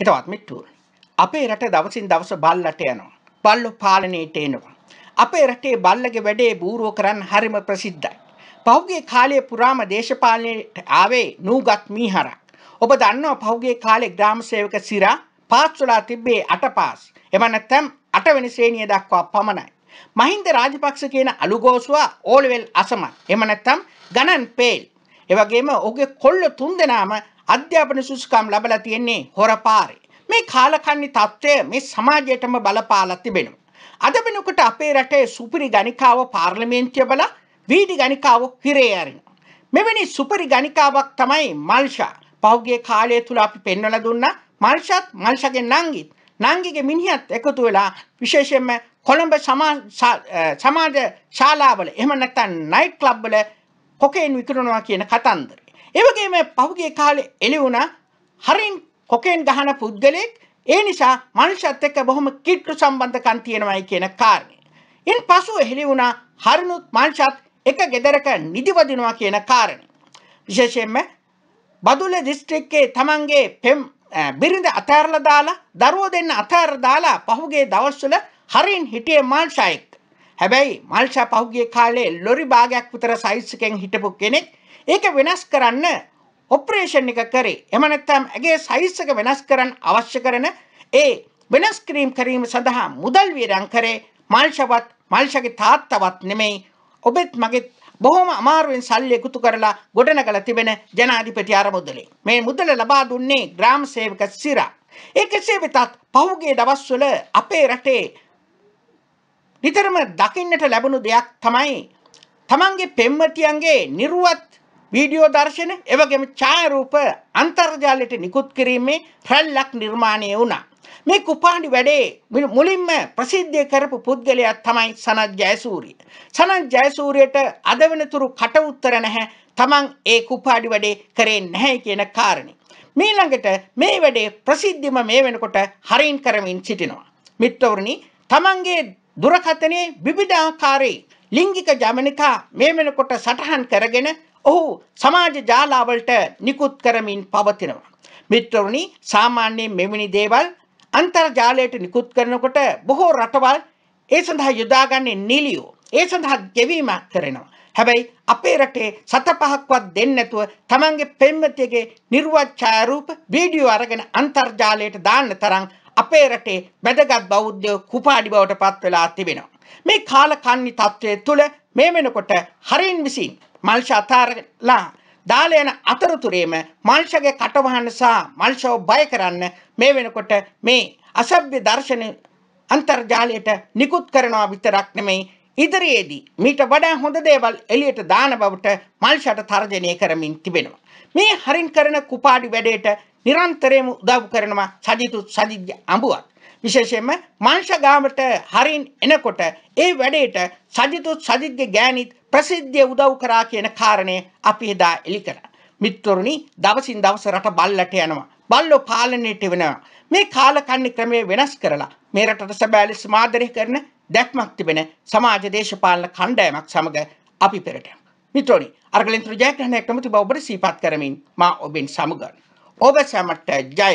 හෙටවත් මිට්ටුව. අපේ රට දවසින් දවස බල්ලට යනවා. බල්ලෝ පාලනයට එනවා. අපේ රටේ බල්ලගේ වැඩේ බූරුව කරන්න හරිම ප්‍රසිද්ධයි. පහුගේ කාලයේ පුරාම දේශපාලනයට ආවේ නූගත් මීහරක්. ඔබ දන්නවා පහුගේ කාලේ ග්‍රාම සේවක සිරා පාත්සුලා තිබ්බේ අටපාස්. එම නැත්නම් අටවෙනි ශ්‍රේණිය දක්වා පමණයි. මහින්ද රාජපක්ෂ කියන අලුගෝසුවා ඕලෙවල් අසමත්. එම නැත්නම් ගණන් පේල්. ඒ වගේම ඔහුගේ කොල්ල තුන්දෙනාම අධ්‍යාපන සුසුකම් ලබලා තියෙන්නේ හොරපාරේ. මේ කාලකන්ණි తত্ত্বය මේ සමාජයටම බලපාලා තිබෙනවා. අද වෙනකොට අපේ රටේ සුපිරි ගණිකාව පාර්ලිමේන්තුවේ බලා වීදි ගණිකාව හිරේ ඇරිනවා. මෙවැනි සුපිරි ගණිකාවක් තමයි මල්ෂා. පහුගිය කාලය තුල අපි පෙන්වලා දුන්නා මල්ෂත් මල්ෂගේ නංගිත් නංගිගේ මිනිහත් එකතු වෙලා විශේෂයෙන්ම කොළඹ සමාජ ශාලාවල එහෙම නැත්නම් නයිට් ක්ලබ් වල කොකේන් විකුණනවා කියන කතන්දරය. ඒ වගේම පහුගිය කාලේ එළි වුණා හරින් කොකේන් ගහන පුද්ගලෙක් ඒ නිසා මනුෂ්‍යත් එක්ක බොහොම කිට්ටු සම්බන්ධකම් තියෙනවායි කියන කාරණේ. ඉන් පසු එළි වුණා හරිනුත් මනුෂ්‍යත් එක ගෙදරක නිදිවදිනවා කියන කාරණේ. විශේෂයෙන්ම බදුල්ල දිස්ත්‍රික්කයේ තමන්ගේ පෙම් බිරිඳ අතෑරලා දාලා දරුවෝ දෙන්න අතෑරලා දාලා පහුගිය දවස්වල හරින් හිටියේ මනුෂ්‍යයෙක්. හැබැයි මල්ෂා පහුගිය කාලේ ලොරි භාගයක් විතර සයිස් එකෙන් හිටපු කෙනෙක් ඒක වෙනස් කරන්න ඔපරේෂන් එක කරේ. එහෙම නැත්නම් ඇගේ සයිස් එක වෙනස් කරන්න අවශ්‍ය කරන ඒ වෙනස් කිරීම කිරීම සඳහා මුදල් වියදම් කරේ මල්ෂවත් මල්ෂගේ තාත්තවත් නෙමෙයි ඔබෙත් මගෙත් බොහොම අමාරුවෙන් සල්ලි එකතු කරලා ගොඩනගලා තිබෙන ජනාධිපති ආරමුදලේ මේ මුදල ලබා දුන්නේ ග්‍රාම සේවක සිරා ඒ කෙසේ වෙතත් පහුගිය දවස්වල අපේ රටේ නිතරම දකින්නට ලැබුණු දෙයක් තමයි තමන්ගේ පෙම්වතියන්ගේ නිර්වත් වීඩියෝ දර්ශන එවගේම ඡායාරූප අන්තර්ජාලයට නිකුත් කිරීමේ රැල්ලක් නිර්මාණය වුණා. මේ කුපාණි වැඩේ මුලින්ම ප්‍රසිද්ධ කරපු පුද්ගලයා තමයි සනත් ජයසූරිය. සනත් ජයසූරියට අද වෙනතුරු කට උත්තර නැහැ. තමන් ඒ කුපාඩි වැඩේ කරේ නැහැ කියන කාරණේ. මීළඟට මේ වැඩේ ප්‍රසිද්ධිම මේ වෙනකොට හරින් කරමින් සිටිනවා. මිත්‍රවරුනි තමන්ගේ දුරකථනයේ විවිධාකාරයේ ලිංගික ජමනිකා මේ වෙනකොට සටහන් කරගෙන ඔහු සමාජ ජාලාවලට නිකුත් කරමින් පවතිනවා. මිත්‍රවනි සාමාන්‍යයෙන් මෙවැනි දේවල් අන්තර්ජාලයට නිකුත් කරනකොට බොහෝ රටවල් ඒ සඳහා යොදාගන්නේ නිලියෝ. ඒ සඳහා ගෙවීමක් කරනවා. හැබැයි අපේ රටේ සත පහක්වත් දෙන්නේ නැතුව තමන්ගේ පෙම්වතියගේ නිර්වචාරූප වීඩියෝ අරගෙන අන්තර්ජාලයට දාන්න තරම් අපේ රටේ වැදගත් බෞද්ධ කුපාඩි බවට පත් වෙලා තිබෙනවා. මේ කාලකන්ණි තත්ත්වය තුළ මේ වෙනකොට හරින් විසින් මල්ෂ අතාරලා දාල යන අතරතුරේම මල්ෂගේ කටවහන සහ මල්ෂව බය කරන්න මේ වෙනකොට මේ අසභ්‍ය දර්ශන අන්තර්ජාලයට නිකුත් කරනවා විතරක් නෙමෙයි ඉදිරියේදී මීට වඩා හොඳ දේවල් එළියට දාන බවට මල්ෂට තර්ජනය කරමින් තිබෙනවා. මේ හරින් කරන කුපාඩි වැඩේට නිරන්තරයෙන්ම උදව් කරනවා සජිතු සජිත්ගේ අඹුවත්. විශේෂයෙන්ම මංශගාමට හරින් එනකොට ඒ වැඩේට සජිතු සජිත්ගේ ගෑණිත් ප්‍රසිද්ධිය උදව් කරා කියන කාරණය අපි එදා එලි කරා. මිත්‍රරුනි දවසින් දවස රට බල්ලට යනවා. බල්ලෝ පාලනයට වෙනවා. මේ කාලකන්ණි ක්‍රමය වෙනස් කරලා මේ රටට සැබෑ සමාදරය කරන දැක්මක් තිබෙන සමාජ දේශපාලන කණ්ඩායමක් සමග අපි පෙරට. මිත්‍රෝනි අර්ගලෙන්ත්‍ර ජයග්‍රහණය කැමති බව ඔබට සීපත් කරමින් මා ඔබෙන් සමුගන්නවා. ඔබ සැමට ජය